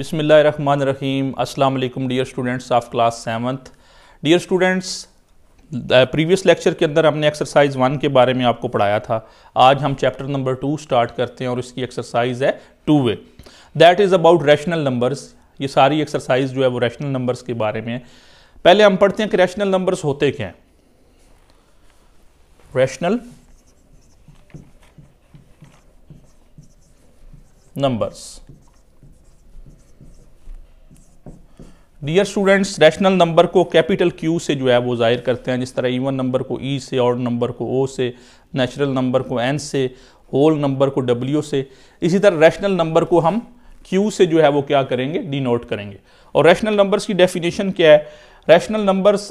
बिसमिल्ल रहीम अस्सलाम वालेकुम dear students of class seventh dear students previous lecture के अंदर हमने एक्सरसाइज वन के बारे में आपको पढ़ाया था आज हम चैप्टर नंबर टू स्टार्ट करते हैं और इसकी एक्सरसाइज है two A that is about rational numbers ये सारी एक्सरसाइज जो है वो रैशनल नंबर्स के बारे में है पहले हम पढ़ते हैं कि रैशनल नंबर्स होते क्या हैं rational numbers dear students rational number को कैपिटल क्यू से जो है वो जाहिर करते हैं जिस तरह इवन e नंबर को ई e से और नंबर को ओ से नेचुरल नंबर को एन से होल नंबर को डब्ल्यू से इसी तरह रैशनल नंबर को हम क्यू से जो है वो क्या करेंगे डिनोट करेंगे और रैशनल नंबर्स की डेफिनेशन क्या है rational numbers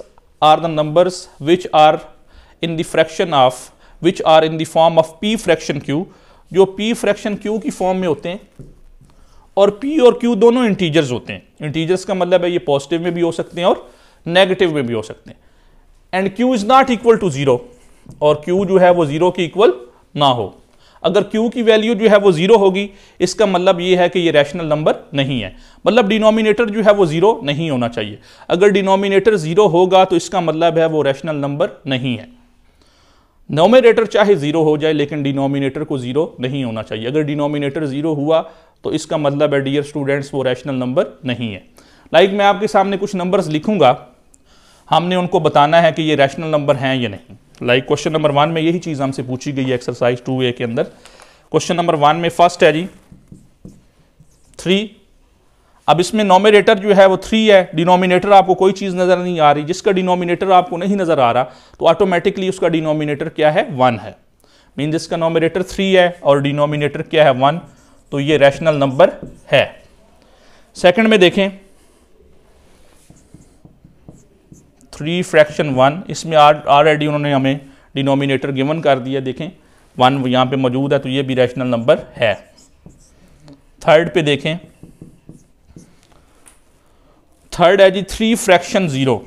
are the numbers which are in the fraction of which are in the form of P fraction Q जो पी फ्रैक्शन क्यू की फॉर्म में होते हैं और पी और क्यू दोनों इंटीजर्स होते हैं इंटीजर्स का मतलब है ये पॉजिटिव में भी हो सकते हैं और नेगेटिव में भी हो सकते हैं and Q is not equal to zero और क्यू जो है वो ज़ीरो के इक्वल ना हो अगर क्यू की वैल्यू जो है वो ज़ीरो होगी इसका मतलब ये है कि ये रैशनल नंबर नहीं है मतलब डिनोमिनेटर जो है वो ज़ीरो नहीं होना चाहिए अगर डिनोमिनेटर ज़ीरो होगा तो इसका मतलब है वो रैशनल नंबर नहीं है नोमिनेटर चाहे ज़ीरो हो जाए लेकिन डिनोमिनेटर को ज़ीरो नहीं होना चाहिए अगर डिनोमिनेटर ज़ीरो हुआ तो इसका मतलब है डियर स्टूडेंट्स वो रैशनल नंबर नहीं है लाइक like मैं आपके सामने कुछ नंबर्स लिखूंगा हमने उनको बताना है कि ये रैशनल नंबर हैं या नहीं लाइक क्वेश्चन नंबर वन में यही चीज़ हमसे पूछी गई है एक्सरसाइज टू ए के अंदर क्वेश्चन नंबर वन में फर्स्ट है जी थ्री अब इसमें नॉमिनेटर जो है वो थ्री है डिनोमिनेटर आपको कोई चीज़ नज़र नहीं आ रही जिसका डिनोमिनेटर आपको नहीं नज़र आ रहा तो ऑटोमेटिकली उसका डिनोमिनेटर क्या है वन है मीन इसका नॉमिनेटर थ्री है और डिनोमिनेटर क्या है वन तो ये रैशनल नंबर है सेकंड में देखें थ्री फ्रैक्शन वन इसमें ऑलरेडी उन्होंने हमें डिनोमिनेटर गिवन कर दिया देखें वन यहाँ पे मौजूद है तो ये भी रैशनल नंबर है थर्ड पे देखें थर्ड है जी थ्री फ्रैक्शन ज़ीरो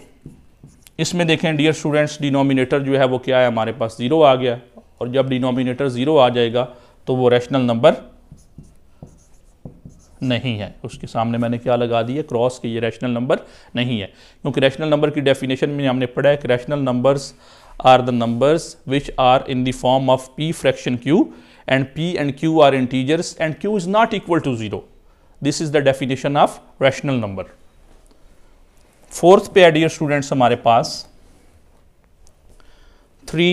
इसमें देखें डियर स्टूडेंट्स डिनोमिनेटर जो है वो क्या है हमारे पास ज़ीरो आ गया और जब डिनोमिनेटर ज़ीरो आ जाएगा तो वो रैशनल नंबर नहीं है उसके सामने मैंने क्या लगा दिया क्रॉस के ये रैशनल नंबर नहीं है क्योंकि रैशनल नंबर की डेफिनेशन में हमने पढ़ा है कि rational numbers are the numbers which are in the form of P fraction Q and P and Q are integers and Q is not equal to zero this is the definition of rational number fourth पे dear students हमारे पास three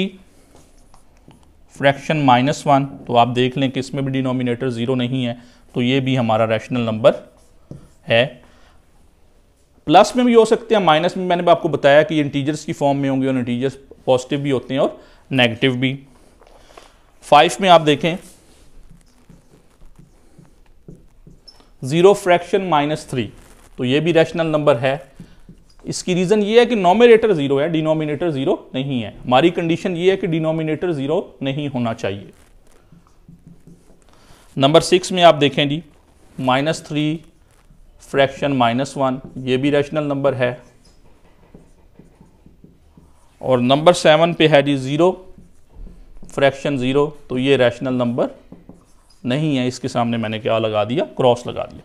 fraction minus one तो आप देख लें कि इसमें भी डिनोमिनेटर ज़ीरो नहीं है तो ये भी हमारा रैशनल नंबर है प्लस में भी हो सकते हैं माइनस में मैंने आपको बताया कि इंटीजर्स की फॉर्म में होंगे और इंटीजर्स पॉजिटिव भी होते हैं और नेगेटिव भी फाइव में आप देखें ज़ीरो फ्रैक्शन माइनस थ्री तो ये भी रैशनल नंबर है इसकी रीज़न ये है कि नॉमिनेटर ज़ीरो है डिनोमिनेटर ज़ीरो नहीं है हमारी कंडीशन ये है कि डिनोमिनेटर ज़ीरो नहीं होना चाहिए नंबर सिक्स में आप देखें जी minus three fraction minus one ये भी रैशनल नंबर है और नंबर सेवन पे है जी ज़ीरो फ्रैक्शन ज़ीरो तो ये रैशनल नंबर नहीं है इसके सामने मैंने क्या लगा दिया क्रॉस लगा दिया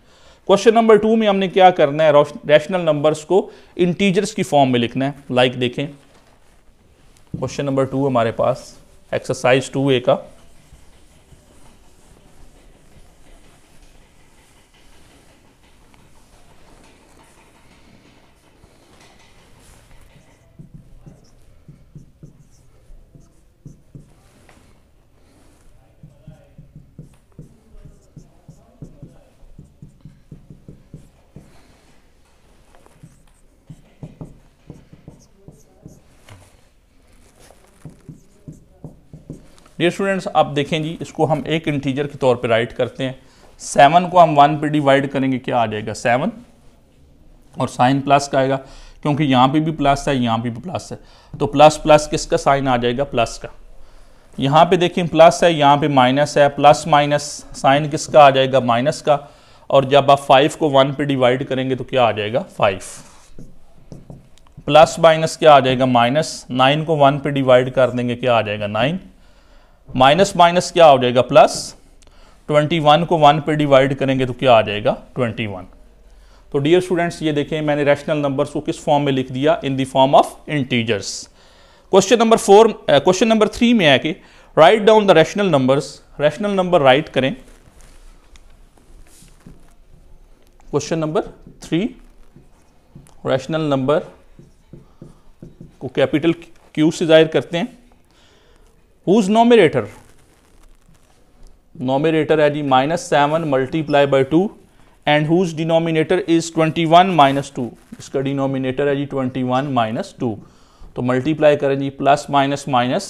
क्वेश्चन नंबर टू में हमने क्या करना है रैशनल नंबर्स को इंटीजर्स की फॉर्म में लिखना है लाइक like देखें क्वेश्चन नंबर टू हमारे पास एक्सरसाइज टू ए का डियर स्टूडेंट्स आप देखें जी इसको हम एक इंटीजर के तौर पे राइट करते हैं सेवन को हम वन पे डिवाइड करेंगे क्या आ जाएगा सेवन और साइन प्लस का आएगा क्योंकि यहाँ पे भी प्लस है यहाँ पे भी प्लस है तो प्लस प्लस किसका साइन आ जाएगा प्लस का यहाँ पे देखें प्लस है यहाँ पे माइनस है प्लस माइनस साइन किसका आ जाएगा माइनस का और जब आप फाइव को वन पे डिवाइड करेंगे तो क्या आ जाएगा फाइव प्लस माइनस क्या आ जाएगा माइनस नाइन को वन पे डिवाइड कर देंगे क्या आ जाएगा नाइन माइनस माइनस क्या हो जाएगा प्लस 21 को 1 पे डिवाइड करेंगे तो क्या आ जाएगा 21 तो डियर स्टूडेंट्स ये देखें मैंने रैशनल नंबर्स को किस फॉर्म में लिख दिया in the form of integers question number four question number three में है कि write down the rational numbers rational number write करें question number three rational number को कैपिटल क्यू से जाहिर करते हैं हुज नॉमिनेटर नॉमिनेटर है जी minus seven multiply by two and whose denominator is twenty one minus two इसका denominator है जी ट्वेंटी वन माइनस टू तो मल्टीप्लाई करें जी plus minus minus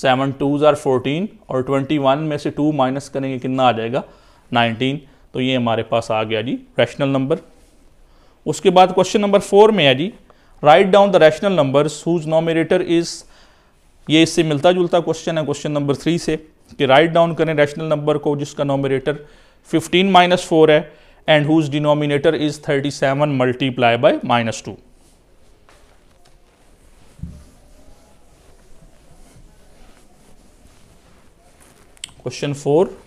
seven twos are fourteen और ट्वेंटी वन में से टू माइनस करेंगे कितना आ जाएगा नाइनटीन तो ये हमारे पास आ गया जी रैशनल नंबर उसके बाद क्वेश्चन नंबर फोर में है जी write down the rational number whose numerator is ये इससे मिलता जुलता क्वेश्चन है क्वेश्चन नंबर थ्री से कि राइट डाउन करें रैशनल नंबर को जिसका नॉमिनेटर 15 माइनस फोर है and whose denominator is 37 seven multiply by minus two question four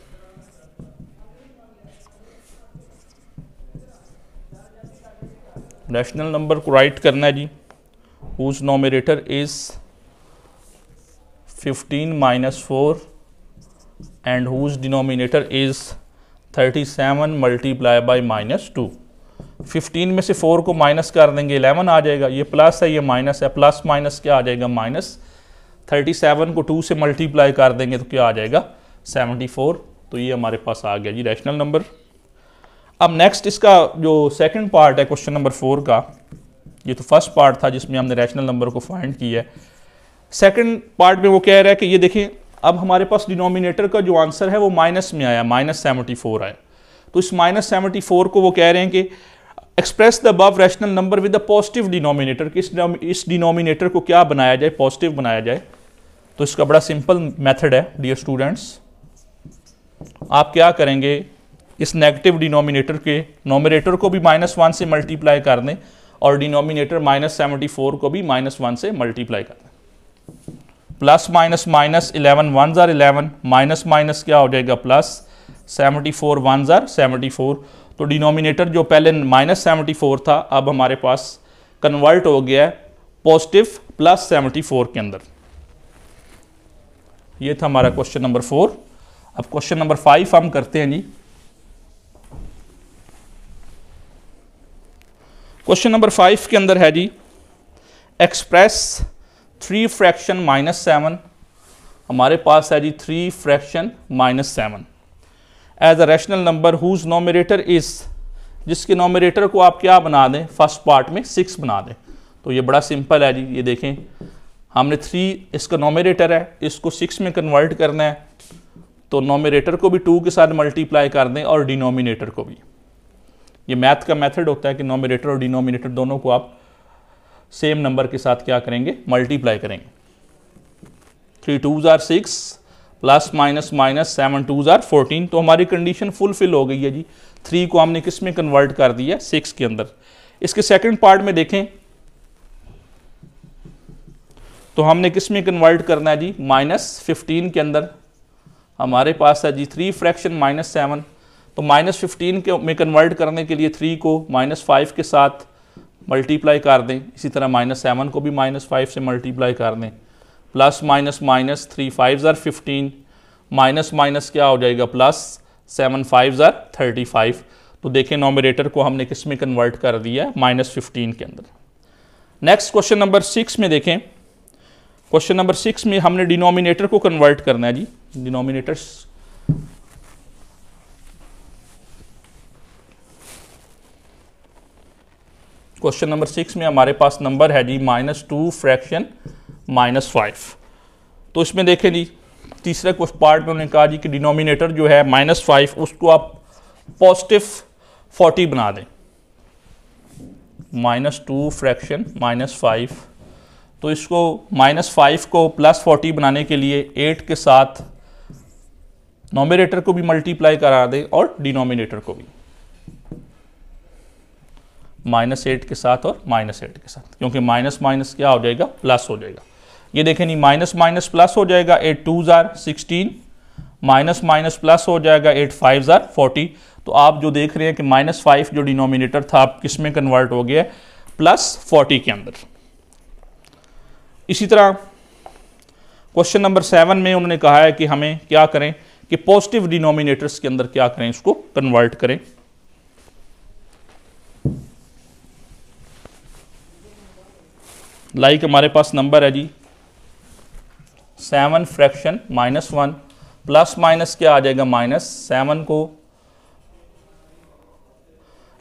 rational number को राइट करना है जी whose numerator is fifteen minus four and whose denominator is thirty seven multiply by minus two fifteen में से four को minus कर देंगे eleven आ जाएगा ये प्लस है ये माइनस है प्लस माइनस क्या आ जाएगा माइनस थर्टी सेवन को टू से मल्टीप्लाई कर देंगे तो क्या आ जाएगा सेवेंटी फोर तो ये हमारे पास आ गया जी रैशनल नंबर अब नेक्स्ट इसका जो सेकंड पार्ट है क्वेश्चन नंबर फोर का ये तो फर्स्ट पार्ट था जिसमें हमने रैशनल नंबर को फाइंड किया है सेकंड पार्ट में वो कह रहा है कि ये देखें अब हमारे पास डिनोमिनेटर का जो आंसर है वो माइनस में आया माइनस सेवेंटी फोर आया तो इस माइनस सेवेंटी फोर को वो कह रहे हैं कि express the above rational number with the positive denominator कि इस डिनोमिनेटर को क्या बनाया जाए पॉजिटिव बनाया जाए तो इसका बड़ा सिंपल मैथड है डियर स्टूडेंट्स आप क्या करेंगे इस नेगेटिव डिनोमिनेटर के नोमिनेटर को भी माइनस वन से मल्टीप्लाई कर दें और डिनोमिनेटर माइनस सेवेंटी फोर को भी माइनस वन से मल्टीप्लाई कर दें plus minus minus eleven one ज़ार इलेवन माइनस माइनस क्या हो जाएगा प्लस सेवेंटी फोर वन ज़ार सेवेंटी फोर तो डिनोमिनेटर जो पहले माइनस सेवेंटी फोर था अब हमारे पास कन्वर्ट हो गया है पॉजिटिव प्लस सेवेंटी फोर के अंदर ये था हमारा क्वेश्चन नंबर फोर अब क्वेश्चन नंबर फाइव हम करते हैं जी क्वेश्चन नंबर फाइव के अंदर है जी express three fraction minus seven हमारे पास है जी three fraction minus seven as a rational number whose numerator is जिसके नोमिनेटर को आप क्या बना दें फर्स्ट पार्ट में सिक्स बना दें तो ये बड़ा सिंपल है जी ये देखें हमने थ्री इसका नोमिनेटर है इसको सिक्स में कन्वर्ट करना है तो नोमिनेटर को भी टू के साथ मल्टीप्लाई कर दें और डिनोमिनेटर को भी ये मैथ का मेथड होता है कि नोमिनेटर और डिनोमिनेटर दोनों को आप सेम नंबर के साथ क्या करेंगे मल्टीप्लाई करेंगे थ्री टू ज़ार six plus minus minus seven two ज़ार फोर्टीन तो हमारी कंडीशन फुलफिल हो गई है जी थ्री को हमने किस में कन्वर्ट कर दिया सिक्स के अंदर इसके सेकंड पार्ट में देखें तो हमने किस में कन्वर्ट करना है जी माइनस फिफ्टीन के अंदर हमारे पास है जी थ्री फ्रैक्शन माइनस सेवन तो माइनस फिफ्टीन के में कन्वर्ट करने के लिए थ्री को माइनस फाइव के साथ मल्टीप्लाई कर दें इसी तरह माइनस सेवन को भी माइनस फाइव से मल्टीप्लाई कर दें plus minus minus three five ज़र फिफ्टीन माइनस माइनस क्या हो जाएगा प्लस सेवन फाइव ज़र थर्टी फाइव तो देखें नॉमिनेटर को हमने किस में कन्वर्ट कर दिया है माइनस फिफ्टीन के अंदर नेक्स्ट क्वेश्चन नंबर सिक्स में देखें क्वेश्चन नंबर सिक्स में हमने डिनोमिनेटर को कन्वर्ट करना है जी डिनोमिनेटर्स क्वेश्चन नंबर सिक्स में हमारे पास नंबर है जी minus two fraction minus five तो इसमें देखें जी तीसरे पार्ट में उन्होंने कहा जी कि डिनोमिनेटर जो है माइनस फाइव उसको आप पॉजिटिव फोर्टी बना दें minus two fraction minus five तो इसको माइनस फाइव को प्लस फोर्टी बनाने के लिए एट के साथ नॉमिनेटर को भी मल्टीप्लाई करा दें और डिनोमिनेटर को भी माइनस एट के साथ और माइनस एट के साथ क्योंकि माइनस माइनस क्या हो जाएगा प्लस हो जाएगा ये देखें नहीं माइनस माइनस प्लस हो जाएगा एट टू ज़ार सिक्सटीन माइनस माइनस प्लस हो जाएगा एट फाइव ज़ार फोर्टी तो आप जो देख रहे हैं कि माइनस फाइव जो डिनोमिनेटर था आप किस में कन्वर्ट हो गया प्लस फोर्टी के अंदर इसी तरह क्वेश्चन नंबर सेवन में उन्होंने कहा है कि हमें क्या करें कि पॉजिटिव डिनोमिनेटर्स के अंदर क्या करें इसको कन्वर्ट करें लाइक हमारे पास नंबर है जी seven fraction minus one plus minus क्या आ जाएगा माइनस सेवन को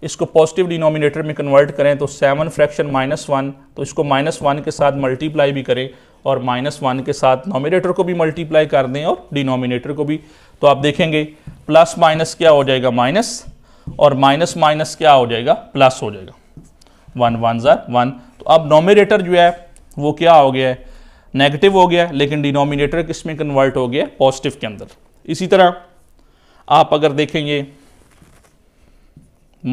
इसको पॉजिटिव डिनोमिनेटर में कन्वर्ट करें तो सेवन फ्रैक्शन माइनस वन तो इसको माइनस वन के साथ मल्टीप्लाई भी करें और माइनस वन के साथ नॉमिनेटर को भी मल्टीप्लाई कर दें और डिनोमिनेटर को भी तो आप देखेंगे प्लस माइनस क्या हो जाएगा माइनस और माइनस माइनस क्या हो जाएगा प्लस हो जाएगा वन वन ज़ार वन अब नॉमिनेटर जो है वो क्या हो गया है नेगेटिव हो गया लेकिन डिनोमिनेटर किस में कन्वर्ट हो गया पॉजिटिव के अंदर इसी तरह आप अगर देखेंगे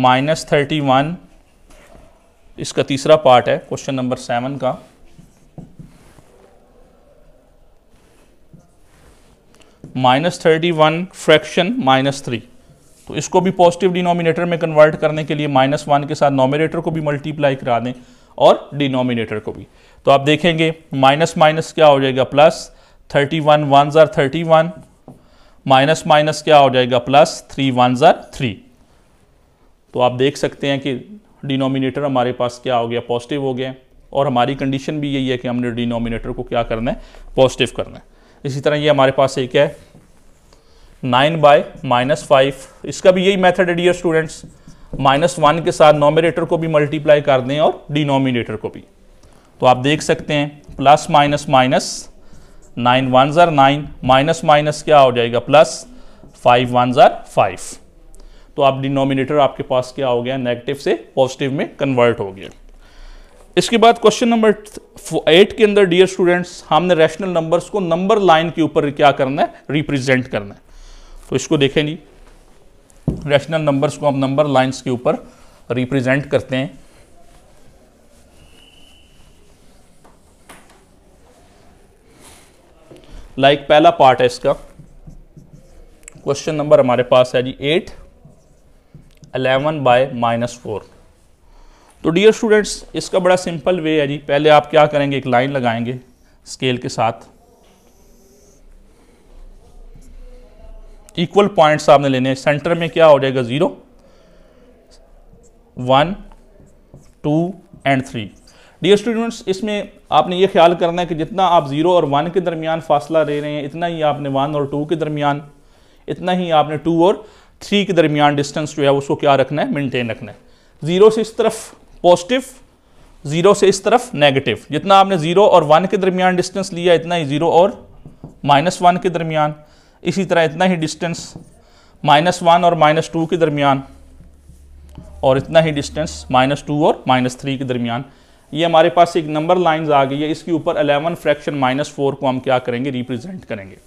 माइनस थर्टी वन इसका तीसरा पार्ट है क्वेश्चन नंबर सेवन का minus thirty one fraction minus three तो इसको भी पॉजिटिव डिनोमिनेटर में कन्वर्ट करने के लिए माइनस वन के साथ नॉमिनेटर को भी मल्टीप्लाई करा दें और डिनोमिनेटर को भी तो आप देखेंगे माइनस माइनस क्या हो जाएगा प्लस थर्टी वन वन ज़ार थर्टी वन माइनस माइनस क्या हो जाएगा प्लस थ्री वन ज़ार थ्री तो आप देख सकते हैं कि डिनोमिनेटर हमारे पास क्या हो गया पॉजिटिव हो गया और हमारी कंडीशन भी यही है कि हमने डिनोमिनेटर को क्या करना है पॉजिटिव करना है इसी तरह ये हमारे पास एक है नाइन बाय माइनस फाइव इसका भी यही मेथड है डियर स्टूडेंट्स माइनस वन के साथ नॉमिनेटर को भी मल्टीप्लाई कर दें और डिनोमिनेटर को भी तो आप देख सकते हैं plus minus minus nine one ज़ार नाइन माइनस माइनस क्या हो जाएगा प्लस फाइव वन ज़ार फाइव तो आप डिनोमिनेटर आपके पास क्या हो गया नेगेटिव से पॉजिटिव में कन्वर्ट हो गया इसके बाद क्वेश्चन नंबर एट के अंदर डियर स्टूडेंट्स हमने रैशनल नंबर्स को नंबर लाइन के ऊपर क्या करना है रिप्रेजेंट करना है तो इसको देखें जी रैशनल नंबर्स को हम नंबर लाइंस के ऊपर रिप्रेजेंट करते हैं लाइक like पहला पार्ट है इसका क्वेश्चन नंबर हमारे पास है जी eight eleven by minus four तो डियर स्टूडेंट्स इसका बड़ा सिंपल वे है जी पहले आप क्या करेंगे एक लाइन लगाएंगे स्केल के साथ इक्वल पॉइंट्स आपने लेने हैं सेंटर में क्या हो जाएगा zero one two and three dear students इसमें आपने ये ख्याल करना है कि जितना आप ज़ीरो और वन के दरमियान फासला ले रहे हैं इतना ही आपने वन और टू के दरमियान इतना ही आपने टू और थ्री के दरमियान डिस्टेंस जो है उसको क्या रखना है मेनटेन रखना है ज़ीरो से इस तरफ पॉजिटिव ज़ीरो से इस तरफ नेगेटिव जितना आपने ज़ीरो और वन के दरमियान डिस्टेंस लिया इतना ही ज़ीरो और माइनस वन के दरमियान इसी तरह इतना ही डिस्टेंस माइनस वन और माइनस टू के दरमियान और इतना ही डिस्टेंस माइनस टू और माइनस थ्री के दरमियान ये हमारे पास एक नंबर लाइंस आ गई है इसके ऊपर अलेवन फ्रैक्शन माइनस फोर को हम क्या करेंगे रिप्रेजेंट करेंगे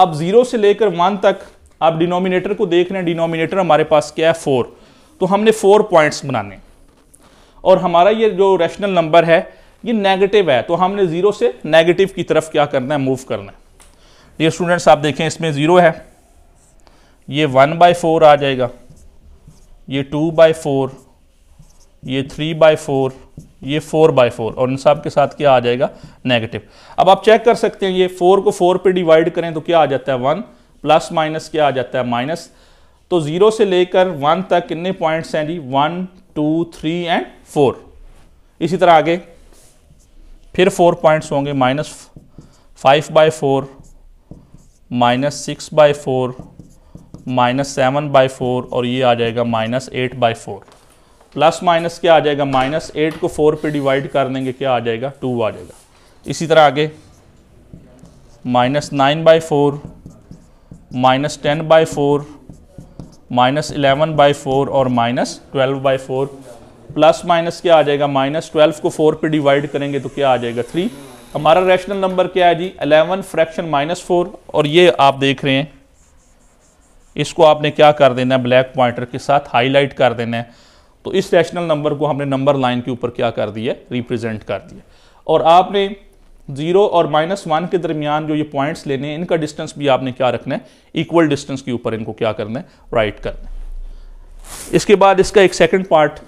अब ज़ीरो से लेकर वन तक आप डिनोमिनेटर को देख रहे हैं डिनोमिनेटर हमारे पास क्या है फोर तो हमने फोर पॉइंट्स बनाने और हमारा ये जो रैशनल नंबर है ये नेगेटिव है तो हमने ज़ीरो से नेगेटिव की तरफ क्या करना है मूव करना है ये स्टूडेंट्स आप देखें इसमें ज़ीरो है ये वन बाई फोर आ जाएगा ये टू बाई फोर ये थ्री बाई फोर ये फोर बाई फोर और इन सब के साथ क्या आ जाएगा नेगेटिव अब आप चेक कर सकते हैं ये फोर को फोर पे डिवाइड करें तो क्या आ जाता है वन प्लस माइनस क्या आ जाता है माइनस तो ज़ीरो से लेकर वन तक कितने पॉइंट्स हैं जी one two three and four इसी तरह आगे फिर फोर पॉइंट्स होंगे minus five by four minus six by four minus seven by four और ये आ जाएगा minus eight by four plus minus क्या आ जाएगा माइनस एट को फोर पे डिवाइड कर देंगे क्या आ जाएगा टू आ जाएगा इसी तरह आगे minus nine by four minus ten by four minus eleven by four और minus twelve by four plus minus क्या आ जाएगा माइनस ट्वेल्व को फोर पे डिवाइड करेंगे तो क्या आ जाएगा थ्री हमारा रैशनल नंबर क्या है जी अलेवन फ्रैक्शन माइनस फोर और ये आप देख रहे हैं इसको आपने क्या कर देना है ब्लैक पॉइंटर के साथ हाईलाइट कर देना है तो इस रैशनल नंबर को हमने नंबर लाइन के ऊपर क्या कर दिया रिप्रेजेंट कर दिया और आपने जीरो और माइनस वन के दरमियान जो ये पॉइंट्स लेने हैं इनका डिस्टेंस भी आपने क्या रखना है इक्वल डिस्टेंस के ऊपर इनको क्या करना है राइट करना है इसके बाद इसका एक सेकेंड पार्ट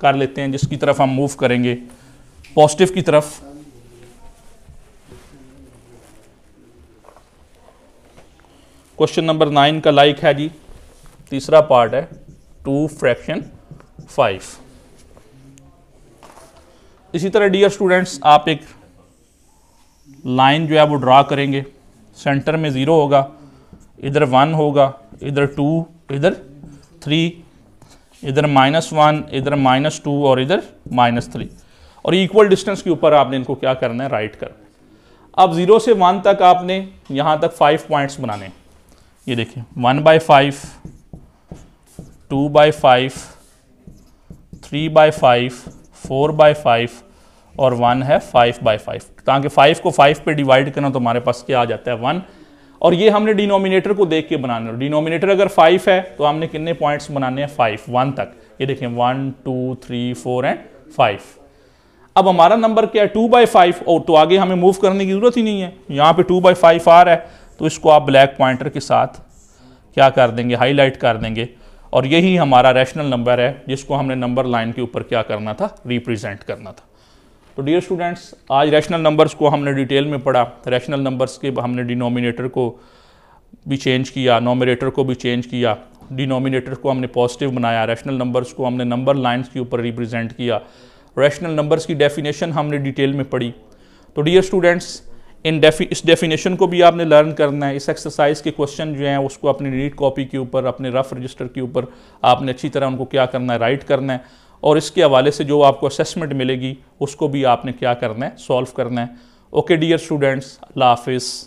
कर लेते हैं जिसकी तरफ हम मूव करेंगे पॉजिटिव की तरफ क्वेश्चन नंबर नाइन का लाइक है जी तीसरा पार्ट है टू फ्रैक्शन फाइव इसी तरह डियर स्टूडेंट्स आप एक लाइन जो है वो ड्रा करेंगे सेंटर में ज़ीरो होगा इधर वन होगा इधर टू इधर थ्री इधर माइनस वन इधर माइनस टू और इधर माइनस थ्री और इक्वल डिस्टेंस के ऊपर आपने इनको क्या करना है राइट करना है अब ज़ीरो से वन तक आपने यहाँ तक फाइव पॉइंट्स बनाने हैं ये देखिए one by five two by five three by five four by five और वन है फाइव बाय फाइव ताकि फाइव को फाइव पे डिवाइड करना तो हमारे पास क्या आ जाता है वन और ये हमने डिनोमिनेटर को देख के बनाना डिनोमिनेटर अगर फाइव है तो हमने कितने पॉइंट्स बनाने हैं फाइव वन तक ये देखें one two three four and five अब हमारा नंबर क्या है टू बाई फाइव और तो आगे हमें मूव करने की जरूरत ही नहीं है यहाँ पे टू बाई फाइव आ रहा है तो इसको आप ब्लैक पॉइंटर के साथ क्या कर देंगे हाईलाइट कर देंगे और यही हमारा रैशनल नंबर है जिसको हमने नंबर लाइन के ऊपर क्या करना था रिप्रेजेंट करना था तो डियर स्टूडेंट्स आज रैशनल नंबर्स को हमने डिटेल में पढ़ा रैशनल नंबर्स के हमने डिनोमिनेटर को भी चेंज किया नोमिनेटर को भी चेंज किया डिनोमिनेटर को हमने पॉजिटिव बनाया रैशनल नंबर्स को हमने नंबर लाइन के ऊपर रिप्रेजेंट किया रैशनल नंबर्स की डेफिनेशन हमने डिटेल में पढ़ी तो डियर स्टूडेंट्स इन डेफी इस डेफिनेशन को भी आपने लर्न करना है इस एक्सरसाइज के क्वेश्चन जो हैं उसको अपनी रीड कॉपी के ऊपर अपने रफ रजिस्टर के ऊपर आपने अच्छी तरह उनको क्या करना है राइट करना है और इसके हवाले से जो आपको असेसमेंट मिलेगी उसको भी आपने क्या करना है सॉल्व करना है ओके डियर स्टूडेंट्स अल्लाह हाफिज़